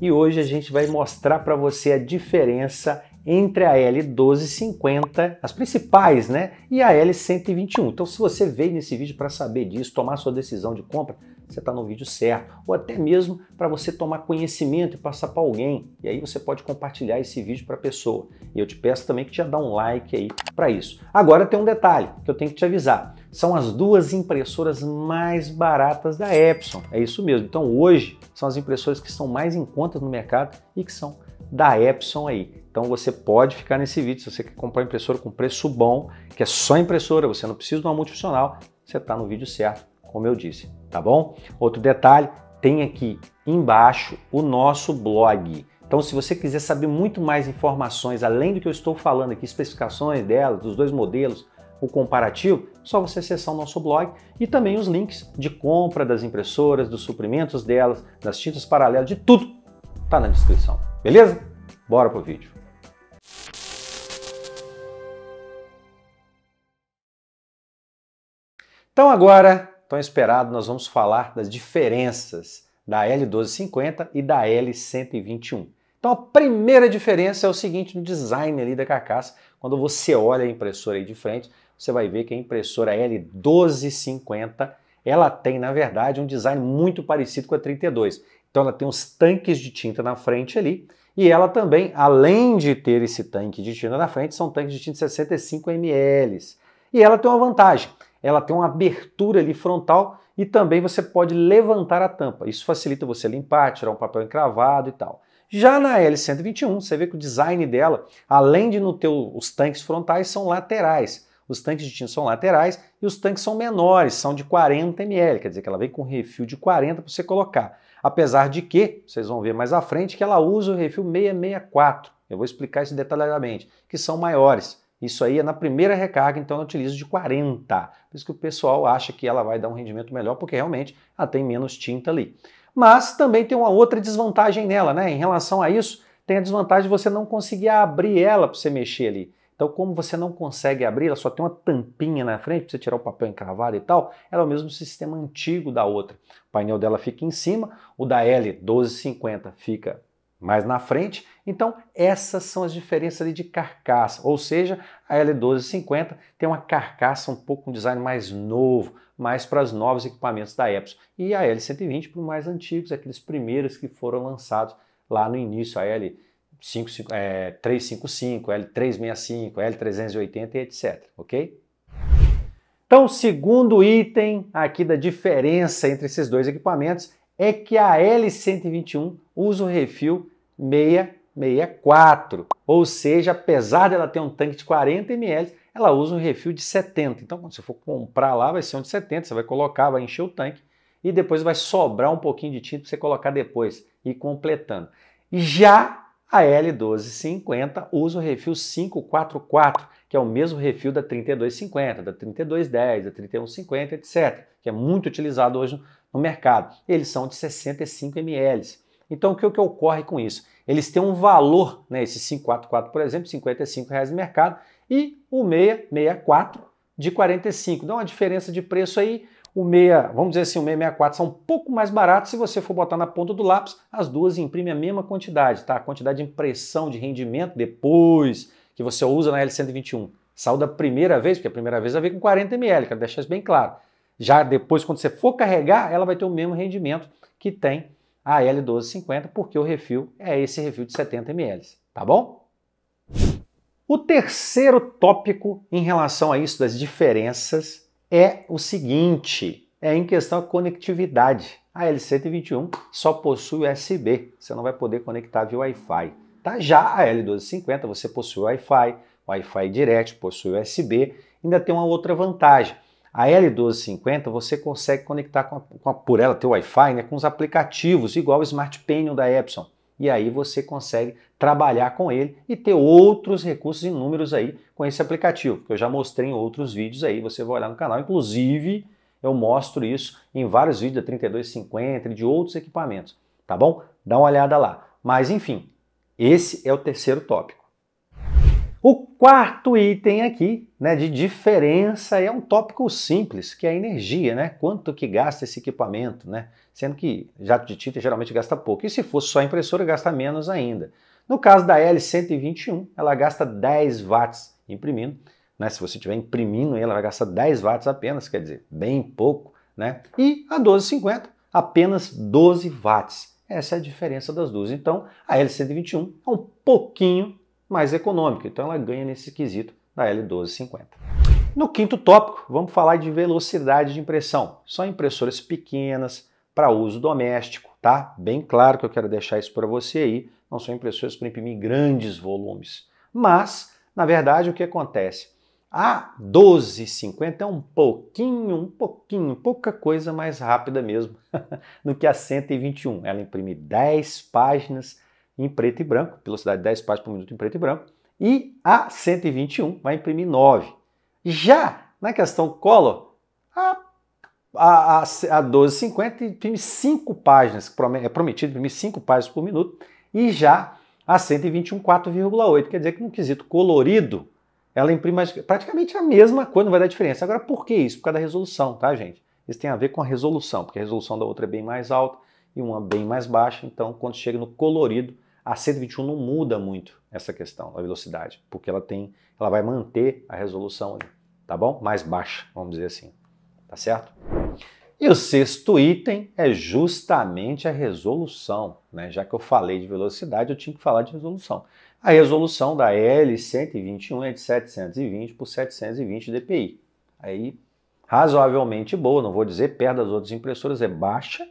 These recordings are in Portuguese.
e hoje a gente vai mostrar para você a diferença entre a L1250, as principais, né, e a L121. Então, se você veio nesse vídeo para saber disso, tomar sua decisão de compra, você está no vídeo certo, ou até mesmo para você tomar conhecimento e passar para alguém. E aí você pode compartilhar esse vídeo para a pessoa. E eu te peço também que já dá um like aí para isso. Agora tem um detalhe que eu tenho que te avisar são as duas impressoras mais baratas da Epson. É isso mesmo. Então hoje são as impressoras que são mais em conta no mercado e que são da Epson aí. Então você pode ficar nesse vídeo se você quer comprar impressora com preço bom, que é só impressora, você não precisa de uma multifuncional, você está no vídeo certo, como eu disse, tá bom? Outro detalhe, tem aqui embaixo o nosso blog. Então, se você quiser saber muito mais informações, além do que eu estou falando aqui, especificações dela, dos dois modelos, o comparativo, só você acessar o nosso blog e também os links de compra das impressoras, dos suprimentos delas, das tintas paralelas, de tudo tá na descrição. Beleza? Bora pro vídeo. Então agora, tão esperado, nós vamos falar das diferenças da L1250 e da L121. Então a primeira diferença é o seguinte no design ali da carcaça, quando você olha a impressora aí de frente, você vai ver que a impressora L1250 ela tem, na verdade, um design muito parecido com a 32. Então ela tem uns tanques de tinta na frente ali, e ela também, além de ter esse tanque de tinta na frente, são tanques de tinta 65 ml. E ela tem uma vantagem, ela tem uma abertura ali frontal e também você pode levantar a tampa. Isso facilita você limpar, tirar um papel encravado e tal. Já na L121, você vê que o design dela, além de não ter os tanques frontais, são laterais. Os tanques de tinta são laterais e os tanques são menores, são de 40 ml, quer dizer que ela vem com refil de 40 para você colocar. Apesar de que, vocês vão ver mais à frente, que ela usa o refil 664. Eu vou explicar isso detalhadamente, que são maiores. Isso aí é na primeira recarga, então eu utilizo de 40. Por isso que o pessoal acha que ela vai dar um rendimento melhor, porque realmente ela tem menos tinta ali. Mas também tem uma outra desvantagem nela, né? Em relação a isso, tem a desvantagem de você não conseguir abrir ela para você mexer ali. Então, como você não consegue abrir, ela só tem uma tampinha na frente para você tirar o papel encravado e tal, ela é o mesmo sistema antigo da outra. O painel dela fica em cima, o da L1250 fica mais na frente. Então, essas são as diferenças de carcaça. Ou seja, a L1250 tem uma carcaça um pouco um design mais novo, mais para os novos equipamentos da Epson. E a L120 para os mais antigos, aqueles primeiros que foram lançados lá no início, a L 355, L365, L380 e etc. Ok? Então, o segundo item aqui da diferença entre esses dois equipamentos é que a L121 usa o refil 664, ou seja, apesar dela ter um tanque de 40 ml, ela usa um refil de 70. Então, quando você for comprar lá, vai ser um de 70, você vai colocar, vai encher o tanque e depois vai sobrar um pouquinho de tinta para você colocar depois e completando. Já a L1250 usa o refil 544, que é o mesmo refil da 3250, da 3210, da 3150, etc., que é muito utilizado hoje no mercado. Eles são de 65 ml. Então, o que, o que ocorre com isso? Eles têm um valor, né, esse 544, por exemplo, R$ reais no mercado, e o 664 de 45. Dá uma diferença de preço aí o meia vamos dizer assim, o 664 são um pouco mais baratos. Se você for botar na ponta do lápis, as duas imprimem a mesma quantidade, tá? A quantidade de impressão de rendimento depois que você usa na L121. Saiu da primeira vez, porque a primeira vez vai vir com 40 ml, quero deixar isso bem claro. Já depois, quando você for carregar, ela vai ter o mesmo rendimento que tem a L1250, porque o refil é esse refil de 70 ml, tá bom? O terceiro tópico em relação a isso das diferenças é o seguinte: é em questão a conectividade. A L121 só possui USB, você não vai poder conectar via Wi-Fi. Tá? Já a L1250 você possui Wi-Fi, Wi-Fi Direct, possui USB, ainda tem uma outra vantagem. A L1250 você consegue conectar com, a, com a, por ela ter Wi-Fi né, com os aplicativos, igual o Smart Panel da Epson e aí você consegue trabalhar com ele e ter outros recursos inúmeros aí com esse aplicativo, que eu já mostrei em outros vídeos aí, você vai olhar no canal, inclusive eu mostro isso em vários vídeos da 3250 e de outros equipamentos, tá bom? Dá uma olhada lá. Mas enfim, esse é o terceiro tópico. O quarto item aqui, né, de diferença é um tópico simples, que é a energia, né? Quanto que gasta esse equipamento, né? Sendo que jato de tinta geralmente gasta pouco. E se for só impressora, gasta menos ainda. No caso da L121, ela gasta 10 watts imprimindo, né? Se você estiver imprimindo ela, vai gastar 10 watts apenas, quer dizer, bem pouco, né? E a 1250, apenas 12 watts. Essa é a diferença das duas. Então, a L121 é um pouquinho mais econômica. Então ela ganha nesse quesito da L1250. No quinto tópico, vamos falar de velocidade de impressão. São impressoras pequenas para uso doméstico, tá? Bem claro que eu quero deixar isso para você aí. Não são impressoras para imprimir grandes volumes. Mas, na verdade, o que acontece? A 1250 é um pouquinho, um pouquinho, pouca coisa mais rápida mesmo do que a 121. Ela imprime 10 páginas em preto e branco, velocidade 10 páginas por minuto em preto e branco, e a 121 vai imprimir 9. Já na questão Color, a, a, a, a 1250 imprime 5 páginas, é prometido imprimir 5 páginas por minuto, e já a 121 4,8, quer dizer que no quesito colorido, ela imprime praticamente a mesma coisa, não vai dar diferença. Agora, por que isso? Por causa da resolução, tá, gente? Isso tem a ver com a resolução, porque a resolução da outra é bem mais alta e uma bem mais baixa, então quando chega no colorido, a 121 não muda muito essa questão da velocidade, porque ela tem, ela vai manter a resolução ali, tá bom? Mais baixa, vamos dizer assim, tá certo? E o sexto item é justamente a resolução, né? Já que eu falei de velocidade, eu tinha que falar de resolução. A resolução da L121 é de 720 por 720 dpi. Aí, razoavelmente boa, não vou dizer perto das outras impressoras, é baixa,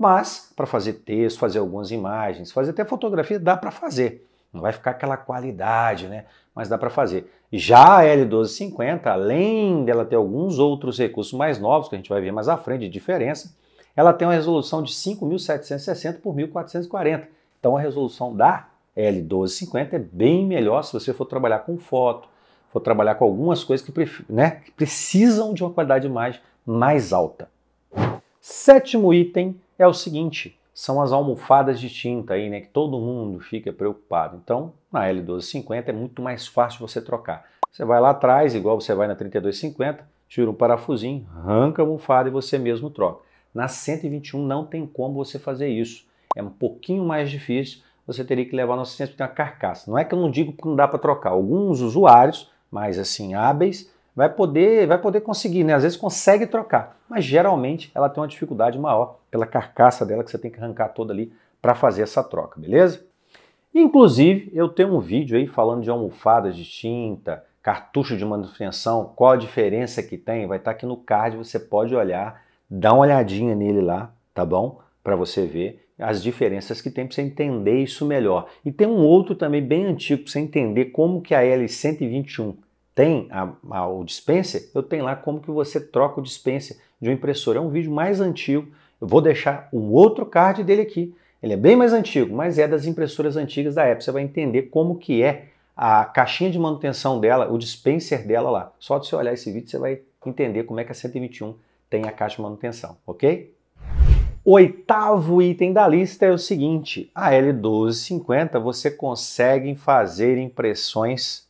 mas para fazer texto, fazer algumas imagens, fazer até fotografia, dá para fazer. Não vai ficar aquela qualidade, né? Mas dá para fazer. Já a L1250, além dela ter alguns outros recursos mais novos, que a gente vai ver mais à frente de diferença, ela tem uma resolução de 5760 por 1440. Então a resolução da L1250 é bem melhor se você for trabalhar com foto, for trabalhar com algumas coisas que, né, que precisam de uma qualidade de imagem mais alta. Sétimo item é o seguinte, são as almofadas de tinta aí, né, que todo mundo fica preocupado. Então, na L1250 é muito mais fácil você trocar. Você vai lá atrás, igual você vai na 3250, tira um parafusinho, arranca a almofada e você mesmo troca. Na 121 não tem como você fazer isso. É um pouquinho mais difícil, você teria que levar no assistência porque tem é uma carcaça. Não é que eu não digo que não dá para trocar. Alguns usuários, mais assim hábeis, vai poder, vai poder conseguir, né? Às vezes consegue trocar, mas geralmente ela tem uma dificuldade maior pela carcaça dela que você tem que arrancar toda ali para fazer essa troca, beleza? Inclusive, eu tenho um vídeo aí falando de almofadas de tinta, cartucho de manutenção, qual a diferença que tem, vai estar tá aqui no card, você pode olhar, dá uma olhadinha nele lá, tá bom? Para você ver as diferenças que tem para você entender isso melhor. E tem um outro também bem antigo para você entender como que é a L121 tem a, a, o dispenser eu tenho lá como que você troca o dispenser de uma impressora. É um vídeo mais antigo. Eu vou deixar o outro card dele aqui. Ele é bem mais antigo, mas é das impressoras antigas da Apple. Você vai entender como que é a caixinha de manutenção dela, o dispenser dela lá. Só de você olhar esse vídeo, você vai entender como é que a 121 tem a caixa de manutenção, ok? Oitavo item da lista é o seguinte, a L1250 você consegue fazer impressões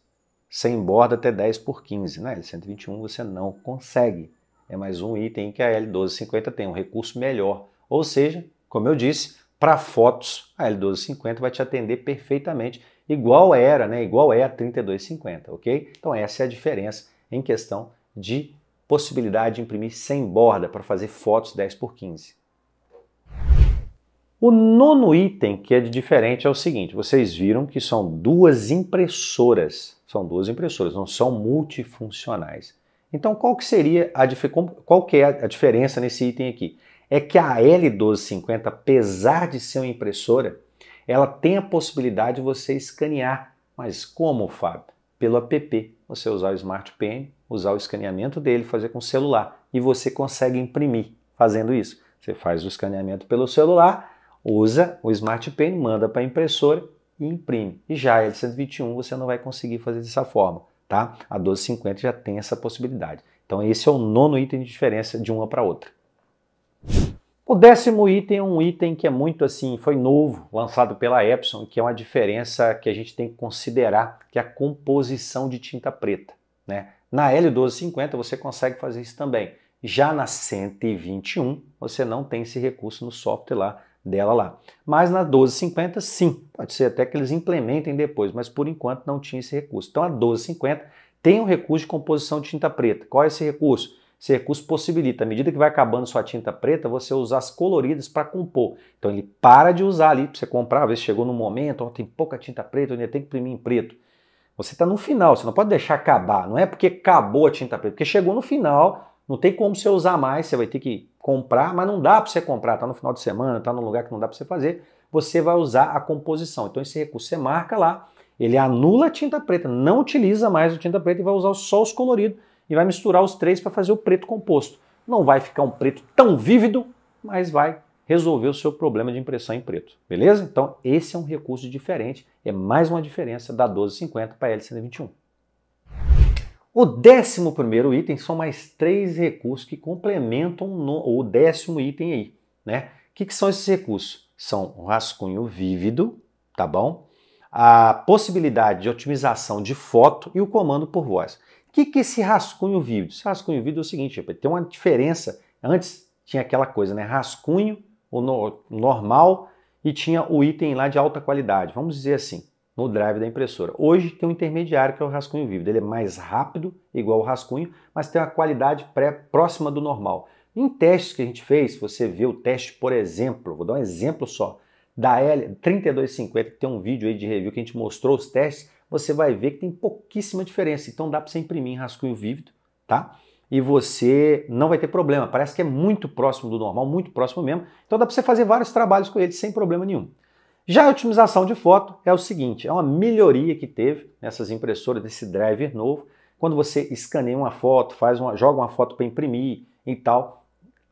sem borda até 10 por 15. Na L121 você não consegue. É mais um item que a L1250 tem, um recurso melhor. Ou seja, como eu disse, para fotos a L1250 vai te atender perfeitamente, igual era, né? igual é a 3250, ok? Então essa é a diferença em questão de possibilidade de imprimir sem borda para fazer fotos 10 por 15. O nono item que é de diferente é o seguinte: vocês viram que são duas impressoras, são duas impressoras, não são multifuncionais. Então, qual que seria a qual que é a diferença nesse item aqui? É que a L1250, apesar de ser uma impressora, ela tem a possibilidade de você escanear. Mas como, Fábio? Pelo app. Você usar o Smart Pen, usar o escaneamento dele, fazer com o celular. E você consegue imprimir fazendo isso. Você faz o escaneamento pelo celular usa o Smart Pen, manda para a impressora e imprime. E já a l 121 você não vai conseguir fazer dessa forma, tá? A 1250 já tem essa possibilidade. Então esse é o nono item de diferença de uma para outra. O décimo item é um item que é muito assim, foi novo, lançado pela Epson, que é uma diferença que a gente tem que considerar, que é a composição de tinta preta. Né? Na L1250 você consegue fazer isso também. Já na 121 você não tem esse recurso no software lá dela lá. Mas na 1250, sim, pode ser até que eles implementem depois, mas por enquanto não tinha esse recurso. Então a 1250 tem um recurso de composição de tinta preta. Qual é esse recurso? Esse recurso possibilita, à medida que vai acabando sua tinta preta, você usar as coloridas para compor. Então ele para de usar ali, para você comprar, às vezes chegou no momento, ó, tem pouca tinta preta, eu ainda tem que imprimir em preto. Você está no final, você não pode deixar acabar. Não é porque acabou a tinta preta, porque chegou no final, não tem como você usar mais, você vai ter que comprar, mas não dá para você comprar, está no final de semana, está num lugar que não dá para você fazer, você vai usar a composição. Então esse recurso você marca lá, ele anula a tinta preta, não utiliza mais a tinta preta e vai usar só os coloridos e vai misturar os três para fazer o preto composto. Não vai ficar um preto tão vívido, mas vai resolver o seu problema de impressão em preto, beleza? Então esse é um recurso diferente, é mais uma diferença da 1250 para a L121. O décimo primeiro item são mais três recursos que complementam no, o décimo item aí, né? O que, que são esses recursos? São o rascunho vívido, tá bom? A possibilidade de otimização de foto e o comando por voz. O que, que é esse rascunho vívido? Esse rascunho vívido é o seguinte, tem uma diferença. Antes tinha aquela coisa, né? Rascunho, o no, normal, e tinha o item lá de alta qualidade, vamos dizer assim no drive da impressora. Hoje tem um intermediário que é o rascunho vívido. Ele é mais rápido, igual o rascunho, mas tem uma qualidade pré próxima do normal. Em testes que a gente fez, você vê o teste, por exemplo, vou dar um exemplo só, da L3250, que tem um vídeo aí de review que a gente mostrou os testes, você vai ver que tem pouquíssima diferença. Então dá para você imprimir em rascunho vívido, tá? E você não vai ter problema. Parece que é muito próximo do normal, muito próximo mesmo. Então dá para você fazer vários trabalhos com ele sem problema nenhum. Já a otimização de foto é o seguinte, é uma melhoria que teve nessas impressoras desse driver novo. Quando você escaneia uma foto, faz uma, joga uma foto para imprimir e tal,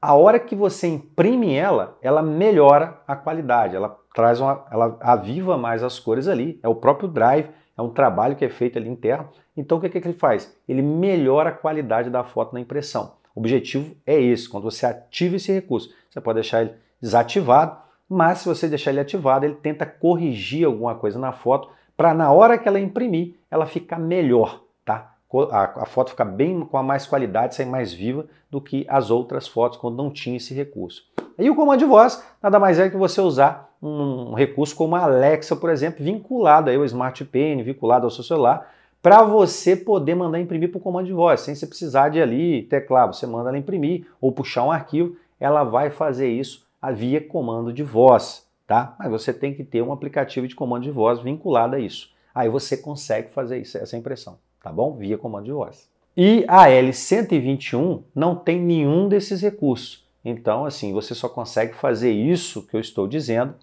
a hora que você imprime ela, ela melhora a qualidade, ela traz uma, ela aviva mais as cores ali, é o próprio drive, é um trabalho que é feito ali interno. Então o que, é que ele faz? Ele melhora a qualidade da foto na impressão. O objetivo é esse, quando você ativa esse recurso. Você pode deixar ele desativado, mas se você deixar ele ativado, ele tenta corrigir alguma coisa na foto para na hora que ela imprimir, ela ficar melhor, tá? A, a foto ficar bem com a mais qualidade, sair mais viva do que as outras fotos quando não tinha esse recurso. E o comando de voz nada mais é que você usar um recurso como a Alexa, por exemplo, vinculado aí ao Smart Pen, vinculado ao seu celular, para você poder mandar imprimir para o comando de voz, sem você precisar de ali teclar, você manda ela imprimir ou puxar um arquivo, ela vai fazer isso havia comando de voz, tá? Mas você tem que ter um aplicativo de comando de voz vinculado a isso. Aí você consegue fazer isso, essa impressão, tá bom? Via comando de voz. E a L121 não tem nenhum desses recursos. Então, assim, você só consegue fazer isso que eu estou dizendo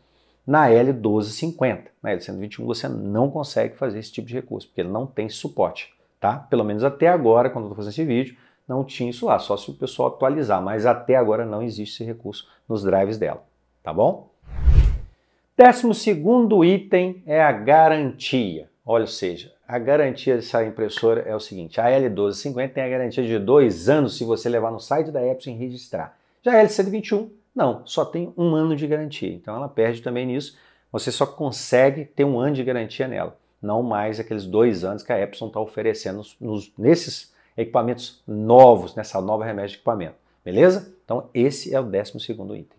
na L1250. Na L121 você não consegue fazer esse tipo de recurso, porque ele não tem suporte, tá? Pelo menos até agora, quando eu estou fazendo esse vídeo, não tinha isso lá, só se o pessoal atualizar, mas até agora não existe esse recurso nos drives dela, tá bom? Décimo segundo item é a garantia. Olha, ou seja, a garantia dessa impressora é o seguinte, a L1250 tem a garantia de dois anos se você levar no site da Epson e registrar. Já a L121, não, só tem um ano de garantia, então ela perde também nisso, você só consegue ter um ano de garantia nela, não mais aqueles dois anos que a Epson está oferecendo nos, nesses equipamentos novos nessa né, nova remessa de equipamento. Beleza? Então esse é o 12 segundo item.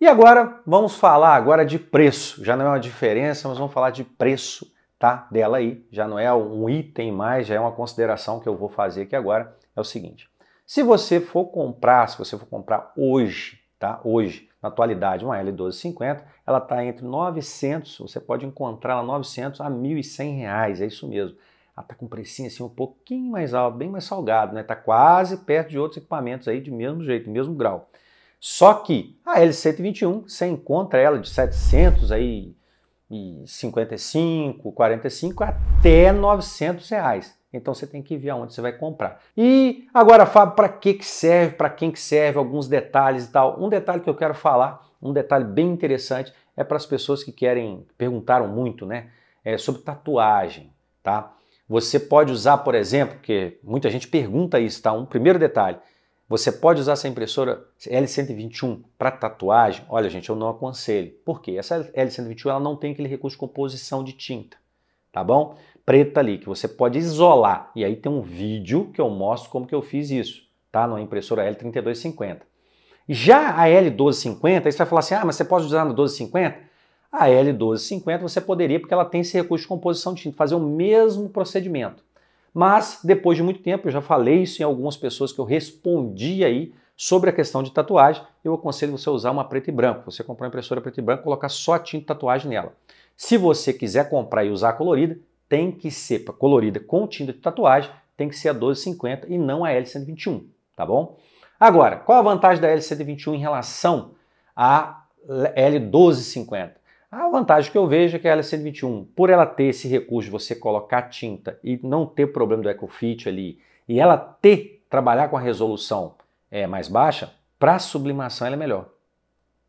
E agora vamos falar agora de preço. Já não é uma diferença, mas vamos falar de preço, tá? Dela aí. Já não é um item mais, já é uma consideração que eu vou fazer aqui agora. É o seguinte: se você for comprar, se você for comprar hoje, tá? Hoje, na atualidade, uma L1250, ela está entre 900, você pode encontrar ela 900 a 1.100 reais, é isso mesmo. Ela ah, está com um precinho assim um pouquinho mais alto, bem mais salgado, né? Está quase perto de outros equipamentos aí de mesmo jeito, mesmo grau. Só que a L121, você encontra ela de 700 aí e 55, 45 até 900 reais. Então você tem que ver aonde você vai comprar. E agora, Fábio, para que, que serve, para quem que serve, alguns detalhes e tal. Um detalhe que eu quero falar, um detalhe bem interessante, é para as pessoas que querem, perguntaram muito, né, é sobre tatuagem, tá? Você pode usar, por exemplo, que muita gente pergunta isso, tá? Um primeiro detalhe. Você pode usar essa impressora L121 para tatuagem? Olha, gente, eu não aconselho. Por quê? Essa L121 ela não tem aquele recurso de composição de tinta, tá bom? Preta ali, que você pode isolar. E aí tem um vídeo que eu mostro como que eu fiz isso, tá? Na impressora L3250. Já a L1250, aí você vai falar assim, ah, mas você pode usar na 1250? A L1250 você poderia, porque ela tem esse recurso de composição de tinta, fazer o mesmo procedimento. Mas, depois de muito tempo, eu já falei isso em algumas pessoas que eu respondi aí sobre a questão de tatuagem, eu aconselho você usar uma preta e branco. Você comprar uma impressora preta e branco, colocar só a tinta tatuagem nela. Se você quiser comprar e usar a colorida, tem que ser colorida com tinta de tatuagem, tem que ser a 1250 e não a L121, tá bom? Agora, qual a vantagem da L121 em relação à L1250? A vantagem que eu vejo é que a LC21, por ela ter esse recurso de você colocar tinta e não ter problema do EcoFit ali, e ela ter, trabalhar com a resolução é, mais baixa, para sublimação ela é melhor.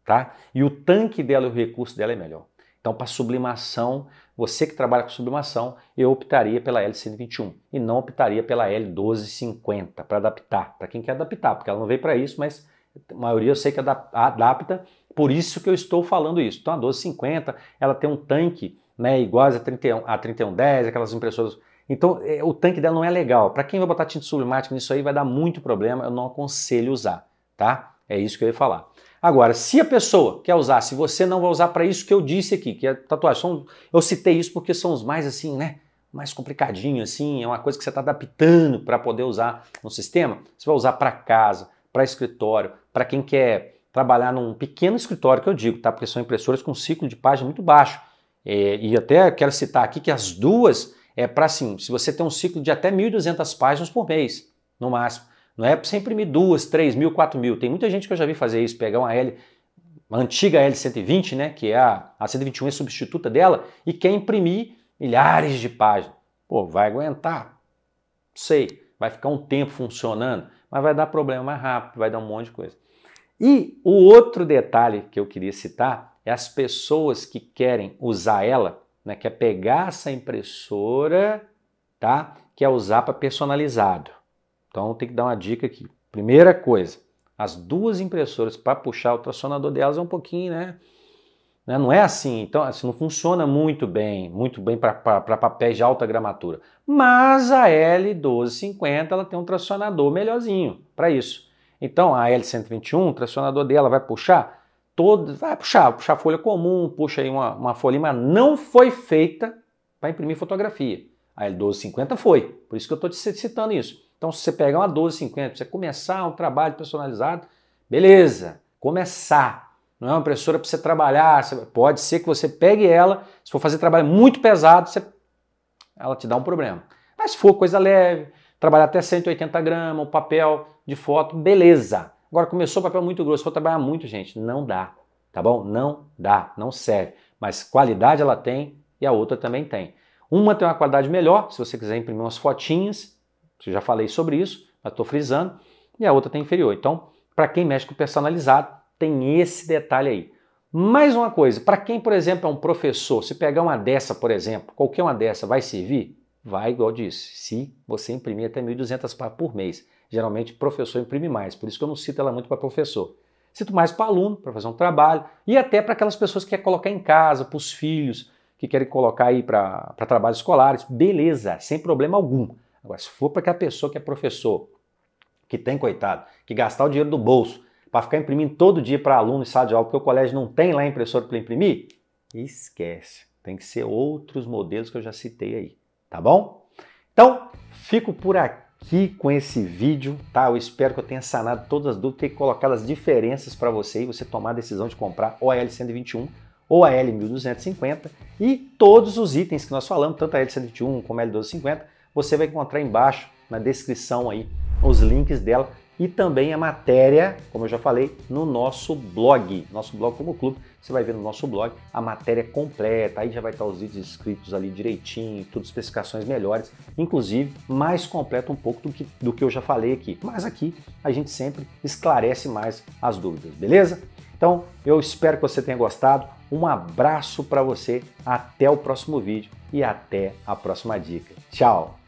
Tá? E o tanque dela e o recurso dela é melhor. Então, para sublimação, você que trabalha com sublimação, eu optaria pela L121 e não optaria pela L1250 para adaptar, para quem quer adaptar, porque ela não veio para isso, mas a maioria eu sei que adapta por isso que eu estou falando isso. Então a 1250, ela tem um tanque, né, Igual a 31, a 3110, aquelas impressoras. Então é, o tanque dela não é legal. Para quem vai botar tinta sublimática nisso aí vai dar muito problema, eu não aconselho usar, tá? É isso que eu ia falar. Agora, se a pessoa quer usar, se você não vai usar para isso que eu disse aqui, que é tatuagem, são, eu citei isso porque são os mais assim, né? mais complicadinho assim, é uma coisa que você está adaptando para poder usar no sistema. Você vai usar para casa, para escritório, para quem quer trabalhar num pequeno escritório, que eu digo, tá? Porque são impressoras com ciclo de página muito baixo. É, e até quero citar aqui que as duas é para assim, se você tem um ciclo de até 1.200 páginas por mês, no máximo. Não é para você imprimir duas, três mil, quatro mil. Tem muita gente que eu já vi fazer isso, pegar uma L, uma antiga L120, né, que é a, a 121 é substituta dela, e quer imprimir milhares de páginas. Pô, vai aguentar? Sei, vai ficar um tempo funcionando, mas vai dar problema mais rápido, vai dar um monte de coisa. E o outro detalhe que eu queria citar é as pessoas que querem usar ela, né, quer é pegar essa impressora, tá? Quer é usar para personalizado. Então tem que dar uma dica aqui. Primeira coisa, as duas impressoras para puxar o tracionador delas é um pouquinho, né, né? Não é assim, então assim, não funciona muito bem, muito bem para papéis de alta gramatura. Mas a L1250 ela tem um tracionador melhorzinho para isso. Então a L121, o tracionador dela vai puxar todo, vai puxar, puxar folha comum, puxa aí uma, uma folha, mas não foi feita para imprimir fotografia. A L1250 foi, por isso que eu estou te citando isso. Então se você pegar uma 1250, você começar um trabalho personalizado, beleza, começar. Não é uma impressora para você trabalhar, pode ser que você pegue ela, se for fazer trabalho muito pesado, você, ela te dá um problema. Mas se for coisa leve, trabalhar até 180 gramas, o papel de foto, beleza. Agora começou o papel muito grosso, vou trabalhar muito, gente, não dá, tá bom? Não dá, não serve. Mas qualidade ela tem e a outra também tem. Uma tem uma qualidade melhor, se você quiser imprimir umas fotinhas, eu já falei sobre isso, mas estou frisando, e a outra tem inferior. Então, para quem mexe com personalizado, tem esse detalhe aí. Mais uma coisa, para quem, por exemplo, é um professor, se pegar uma dessa, por exemplo, qualquer uma dessa vai servir? vai, igual eu disse, se você imprimir até 1.200 páginas por mês. Geralmente, professor imprime mais, por isso que eu não cito ela muito para professor. Cito mais para aluno, para fazer um trabalho, e até para aquelas pessoas que querem colocar em casa, para os filhos, que querem colocar aí para trabalhos escolares. Beleza, sem problema algum. Agora, se for para aquela pessoa que é professor, que tem, coitado, que gastar o dinheiro do bolso para ficar imprimindo todo dia para aluno e sala de aula, porque o colégio não tem lá impressora para imprimir, esquece. Tem que ser outros modelos que eu já citei aí tá bom? Então, fico por aqui com esse vídeo, tá? Eu espero que eu tenha sanado todas as dúvidas, e colocado as diferenças para você e você tomar a decisão de comprar o L121 ou a L1250 e todos os itens que nós falamos, tanto a L121 como a L1250, você vai encontrar embaixo na descrição aí os links dela e também a matéria, como eu já falei, no nosso blog. Nosso blog como clube, você vai ver no nosso blog a matéria completa, aí já vai estar os vídeos escritos ali direitinho, tudo especificações melhores, inclusive mais completo um pouco do que, do que eu já falei aqui. Mas aqui a gente sempre esclarece mais as dúvidas, beleza? Então, eu espero que você tenha gostado. Um abraço para você, até o próximo vídeo e até a próxima dica. Tchau!